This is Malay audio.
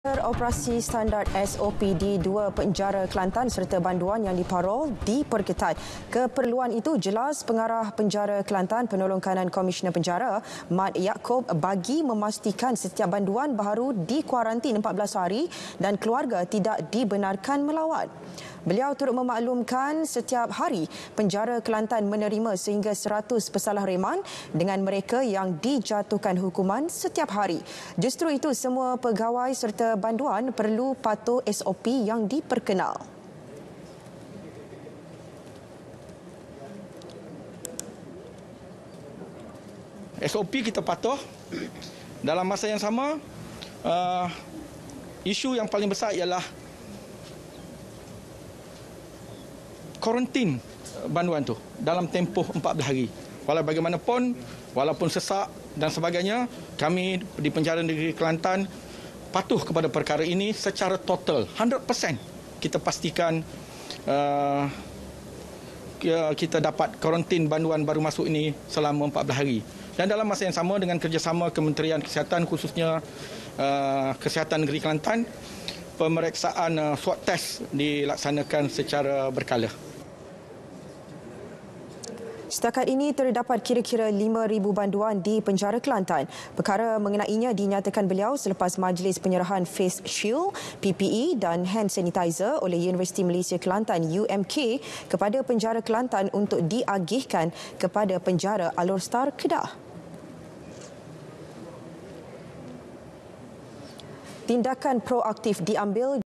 Operasi standar SOP di dua penjara Kelantan serta banduan yang diparol diperketat. Keperluan itu jelas pengarah penjara Kelantan penolong kanan Komisioner Penjara Mat Yaakob bagi memastikan setiap banduan baru dikuarantin 14 hari dan keluarga tidak dibenarkan melawat. Beliau turut memaklumkan setiap hari penjara Kelantan menerima sehingga 100 pesalah reman dengan mereka yang dijatuhkan hukuman setiap hari. Justru itu semua pegawai serta banduan perlu patuh SOP yang diperkenal. SOP kita patuh. Dalam masa yang sama, uh, isu yang paling besar ialah kuarantin eh, banduan tu dalam tempoh 14 hari. Walau bagaimanapun, walaupun sesak dan sebagainya, kami di penjara negeri Kelantan patuh kepada perkara ini secara total 100% kita pastikan uh, kita dapat kuarantin banduan baru masuk ini selama 14 hari dan dalam masa yang sama dengan kerjasama Kementerian Kesihatan khususnya uh, Kesihatan Negeri Kelantan pemeriksaan uh, swab test dilaksanakan secara berkala Setakat ini terdapat kira-kira 5,000 banduan di penjara Kelantan. Perkara mengenainya dinyatakan beliau selepas majlis penyerahan face shield, PPE dan hand sanitizer oleh Universiti Malaysia Kelantan UMK kepada penjara Kelantan untuk diagihkan kepada penjara Alor Star Kedah. Tindakan proaktif diambil